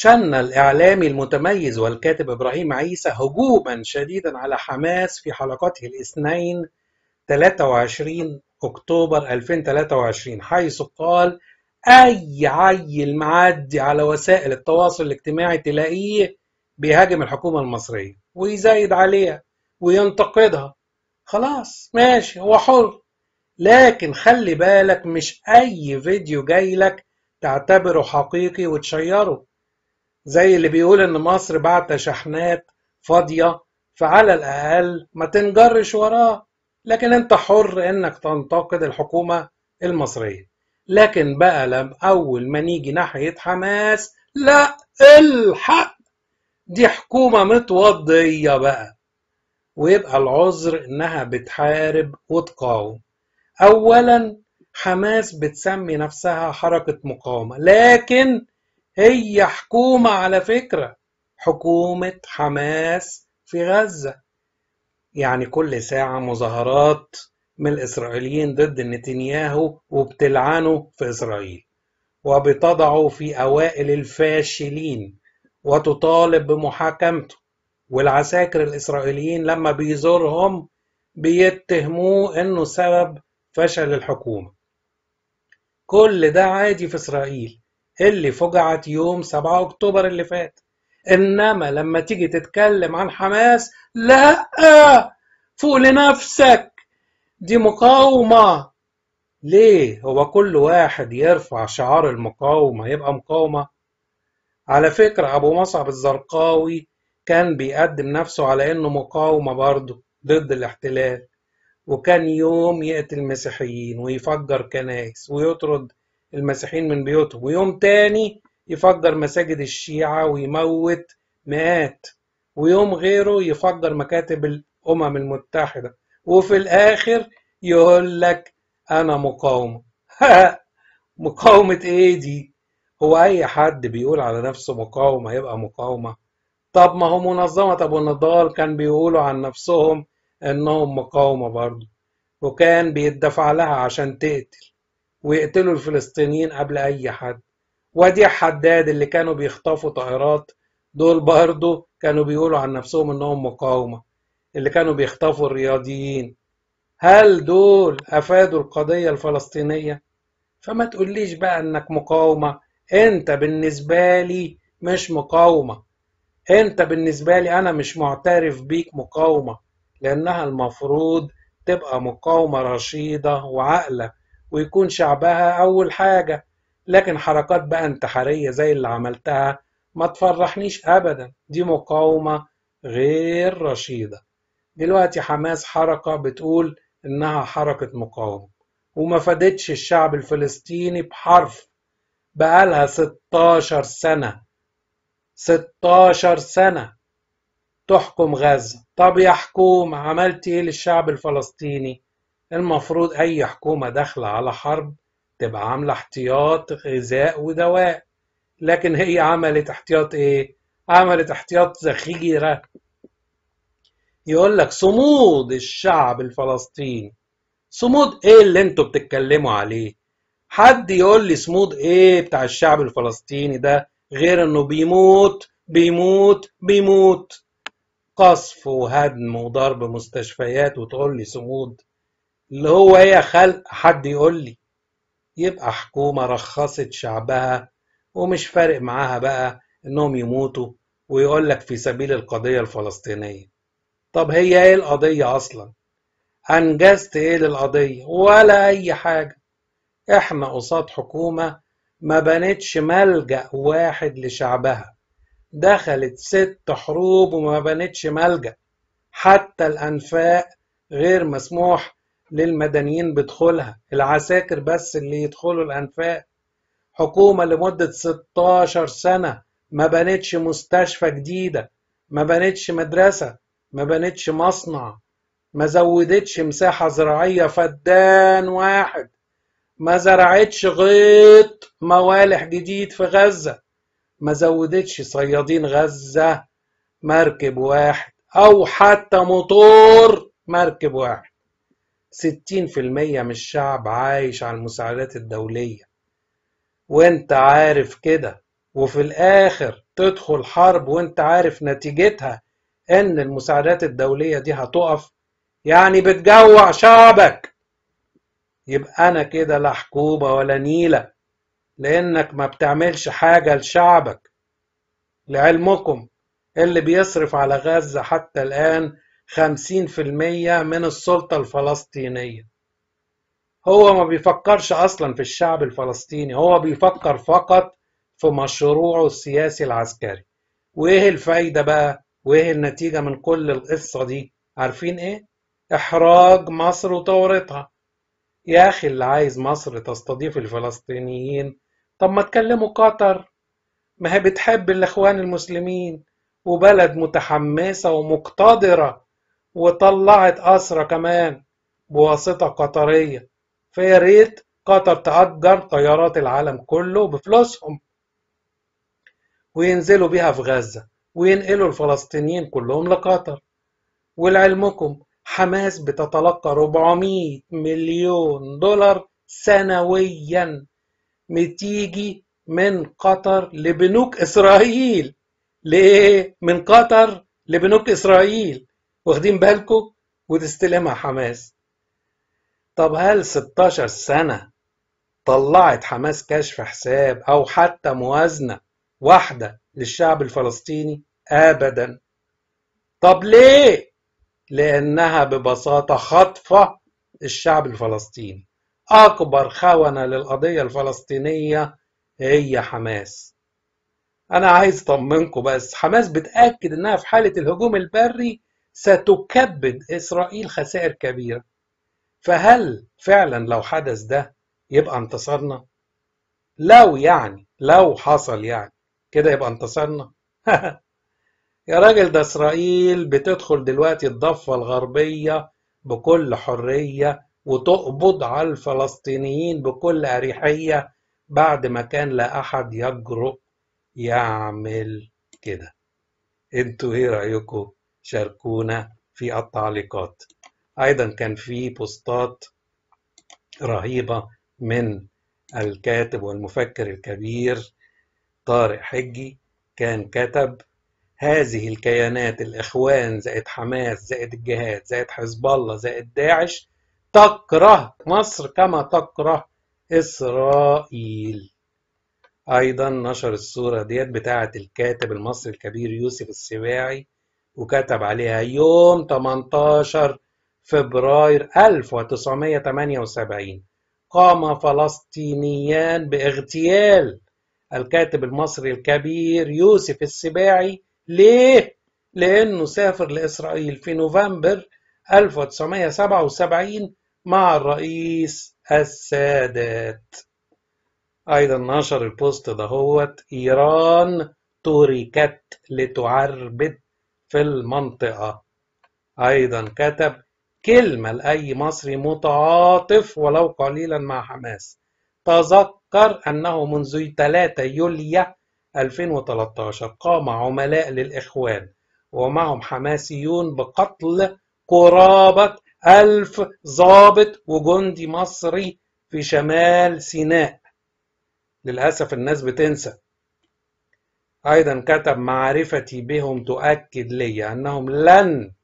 شن الإعلامي المتميز والكاتب إبراهيم عيسى هجوما شديدا على حماس في حلقته الاثنين 23 أكتوبر 2023 حيث قال أي عيل معدي على وسائل التواصل الاجتماعي تلاقيه بيهاجم الحكومة المصرية ويزايد عليها وينتقدها خلاص ماشي هو حر لكن خلي بالك مش أي فيديو جاي لك تعتبره حقيقي وتشيره زي اللي بيقول إن مصر بعت شحنات فاضية فعلى الأقل ما تنجرش وراه لكن أنت حر إنك تنتقد الحكومة المصرية لكن بقى لم أول ما نيجي ناحية حماس لا الحق دي حكومة متوضية بقى ويبقى العذر إنها بتحارب وتقاوم أولا حماس بتسمي نفسها حركة مقاومة لكن هي حكومة على فكرة حكومة حماس في غزة يعني كل ساعة مظاهرات من الإسرائيليين ضد نتنياهو وبتلعنه في إسرائيل وبتضعه في أوائل الفاشلين وتطالب بمحاكمته والعساكر الإسرائيليين لما بيزورهم بيتهموه إنه سبب فشل الحكومة كل ده عادي في إسرائيل اللي فجعت يوم 7 أكتوبر اللي فات إنما لما تيجي تتكلم عن حماس لا فوق لنفسك دي مقاومة ليه هو كل واحد يرفع شعار المقاومة يبقى مقاومة على فكرة أبو مصعب الزرقاوي كان بيقدم نفسه على إنه مقاومة برضه ضد الاحتلال وكان يوم يقتل المسيحيين ويفجر كنائس ويطرد المسيحيين من بيوتهم ويوم تاني يفجر مساجد الشيعة ويموت مئات ويوم غيره يفجر مكاتب الأمم المتحدة وفي الآخر يقول لك أنا مقاومة مقاومة إيه دي؟ هو أي حد بيقول على نفسه مقاومة يبقى مقاومة طب ما هو منظمة أبو النضال كان بيقولوا عن نفسهم إنهم مقاومة برضه وكان بيدفع لها عشان تقتل ويقتلوا الفلسطينيين قبل أي حد وديع حداد اللي كانوا بيخطفوا طائرات دول برضه كانوا بيقولوا عن نفسهم إنهم مقاومة اللي كانوا بيخطفوا الرياضيين هل دول أفادوا القضية الفلسطينية؟ فما تقوليش بقى إنك مقاومة أنت بالنسبة لي مش مقاومة أنت بالنسبة لي أنا مش معترف بيك مقاومة لأنها المفروض تبقى مقاومة رشيدة وعاقلة ويكون شعبها أول حاجة لكن حركات بقى انتحارية زي اللي عملتها ما تفرحنيش أبدا دي مقاومة غير رشيدة دلوقتي حماس حركة بتقول إنها حركة مقاومة وما فادتش الشعب الفلسطيني بحرف بقالها 16 سنة 16 سنة تحكم غزة طب يا حكومة عملت ايه للشعب الفلسطيني المفروض أي حكومة داخلة على حرب تبقى عاملة احتياط غذاء ودواء لكن هي عملت احتياط إيه؟ عملت احتياط ذخيرة يقول لك صمود الشعب الفلسطيني صمود إيه اللي أنتوا بتتكلموا عليه؟ حد يقول لي صمود إيه بتاع الشعب الفلسطيني ده غير إنه بيموت بيموت بيموت قصف وهدم وضرب مستشفيات وتقول لي صمود اللي هو هي ايه خلق حد يقول لي يبقى حكومة رخصت شعبها ومش فارق معاها بقى انهم يموتوا ويقول لك في سبيل القضية الفلسطينية طب هي ايه القضية اصلا انجزت ايه للقضية ولا اي حاجة احنا قصاد حكومة ما بنتش ملجأ واحد لشعبها دخلت ست حروب وما بنتش ملجأ حتى الانفاق غير مسموح للمدنيين بيدخلها العساكر بس اللي يدخلوا الأنفاق حكومة لمدة 16 سنة ما بنتش مستشفى جديدة ما بنتش مدرسة ما بنتش مصنع ما زودتش مساحة زراعية فدان واحد ما زرعتش غيط موالح جديد في غزة ما زودتش صيادين غزة مركب واحد أو حتى موتور مركب واحد ستين في المية من الشعب عايش على المساعدات الدولية وانت عارف كده وفي الاخر تدخل حرب وانت عارف نتيجتها ان المساعدات الدولية دي هتقف يعني بتجوع شعبك يبقى انا كده لا حكومة ولا نيلة لانك ما بتعملش حاجة لشعبك لعلمكم اللي بيصرف على غزة حتى الان خمسين في المية من السلطة الفلسطينية هو ما بيفكرش أصلا في الشعب الفلسطيني هو بيفكر فقط في مشروعه السياسي العسكري وإيه الفايدة بقى وإيه النتيجة من كل القصة دي عارفين إيه؟ إحراج مصر وطورتها يا أخي اللي عايز مصر تستضيف الفلسطينيين طب ما تكلموا قطر ما هي بتحب الإخوان المسلمين وبلد متحمسة ومقتدرة وطلعت أسرة كمان بواسطة قطرية فيا ريت قطر تأجر طيارات العالم كله بفلوسهم وينزلوا بيها في غزة وينقلوا الفلسطينيين كلهم لقطر ولعلمكم حماس بتتلقى 400 مليون دولار سنويا بتيجي من قطر لبنوك إسرائيل ليه؟ من قطر لبنوك إسرائيل واخدين بالكم وتستلمها حماس طب هل 16 سنة طلعت حماس كشف حساب أو حتى موازنة واحدة للشعب الفلسطيني؟ أبدا طب ليه؟ لأنها ببساطة خاطفة الشعب الفلسطيني أكبر خونة للقضية الفلسطينية هي حماس أنا عايز أطمنكم بس حماس بتأكد إنها في حالة الهجوم البري ستكبد إسرائيل خسائر كبيرة فهل فعلا لو حدث ده يبقى انتصرنا لو يعني لو حصل يعني كده يبقى انتصرنا يا راجل ده إسرائيل بتدخل دلوقتي الضفة الغربية بكل حرية وتقبض على الفلسطينيين بكل أريحية بعد ما كان لا أحد يجرؤ يعمل كده انتوا ايه رأيكم؟ شاركونا في التعليقات ايضا كان في بوستات رهيبه من الكاتب والمفكر الكبير طارق حجي كان كتب هذه الكيانات الاخوان زائد حماس زائد الجهاد زائد حزب الله زائد داعش تكره مصر كما تكره اسرائيل ايضا نشر الصوره ديت بتاعه الكاتب المصري الكبير يوسف السباعي وكتب عليها يوم 18 فبراير 1978 قام فلسطينيان باغتيال الكاتب المصري الكبير يوسف السباعي ليه؟ لأنه سافر لإسرائيل في نوفمبر 1977 مع الرئيس السادات أيضا نشر البوست دهوت إيران تركت لتعربد في المنطقة أيضا كتب كلمة لأي مصري متعاطف ولو قليلا مع حماس تذكر أنه منذ 3 يوليو 2013 قام عملاء للإخوان ومعهم حماسيون بقتل قرابة ألف ضابط وجندي مصري في شمال سيناء للأسف الناس بتنسى أيضا كتب معرفتي بهم تؤكد لي أنهم لن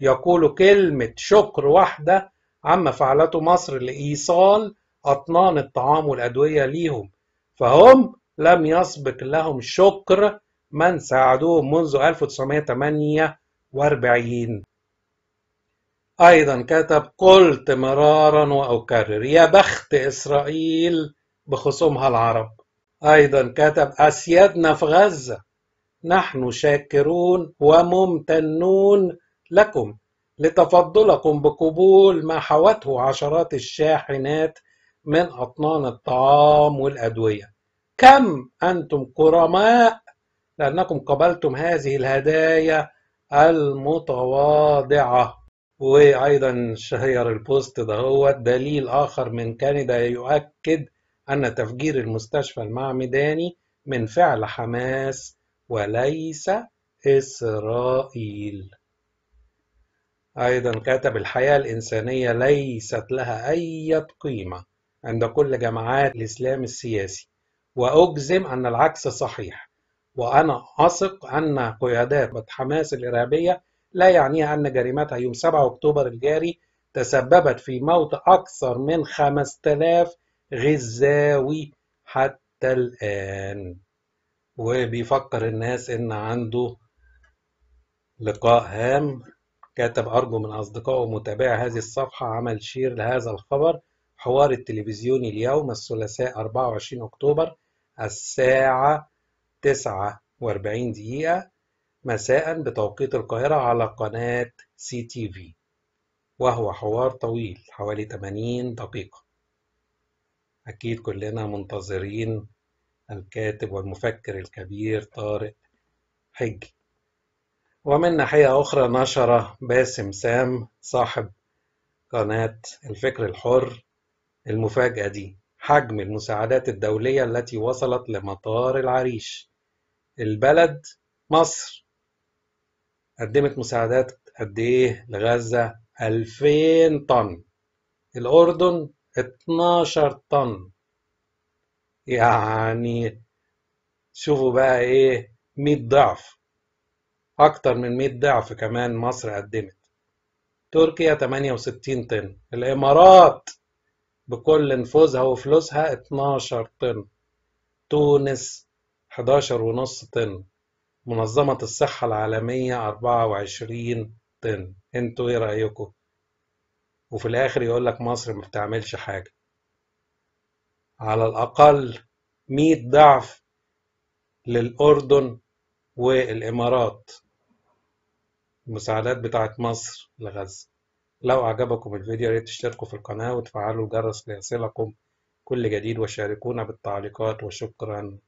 يقولوا كلمة شكر واحدة عما فعلته مصر لإيصال أطنان الطعام والأدوية ليهم فهم لم يسبق لهم شكر من ساعدوهم منذ 1948 أيضا كتب قلت مرارا وأكرر يا بخت إسرائيل بخصومها العرب أيضا كتب أسيادنا في غزة نحن شاكرون وممتنون لكم لتفضلكم بقبول ما حوته عشرات الشاحنات من أطنان الطعام والأدوية كم أنتم كرماء لأنكم قبلتم هذه الهدايا المتواضعة وأيضا شهير البوست ده هو دليل آخر من كندا يؤكد أن تفجير المستشفى المعمداني من فعل حماس وليس إسرائيل أيضا كتب الحياة الإنسانية ليست لها أي قيمة عند كل جماعات الإسلام السياسي وأجزم أن العكس صحيح وأنا أثق أن قيادات حماس الإرهابية لا يعنيها أن جريمتها يوم 7 أكتوبر الجاري تسببت في موت أكثر من 5000 غزاوي حتى الآن وبيفكر الناس إن عنده لقاء هام كتب أرجو من أصدقائه ومتابعي هذه الصفحة عمل شير لهذا الخبر حوار التلفزيوني اليوم الثلاثاء 24 أكتوبر الساعة 49 دقيقة مساء بتوقيت القاهرة على قناة سي تي في وهو حوار طويل حوالي 80 دقيقة أكيد كلنا منتظرين الكاتب والمفكر الكبير طارق حجي ومن ناحية أخرى نشر باسم سام صاحب قناة الفكر الحر المفاجأة دي حجم المساعدات الدولية التي وصلت لمطار العريش البلد مصر قدمت مساعدات قد إيه لغزة 2000 طن الأردن 12 طن يعني شوفوا بقى ايه 100 ضعف اكتر من 100 ضعف كمان مصر قدمت تركيا 68 طن الامارات بكل نفوذها وفلوسها 12 طن تونس 11 ونص طن منظمة الصحة العالمية 24 طن انتوا ايه رأيكم وفي الآخر يقول لك مصر ما بتعملش حاجة على الأقل مية ضعف للأردن والإمارات المساعدات بتاعت مصر لغزة لو أعجبكم الفيديو ياريت تشتركوا في القناة وتفعلوا الجرس ليصلكم كل جديد وشاركونا بالتعليقات وشكرا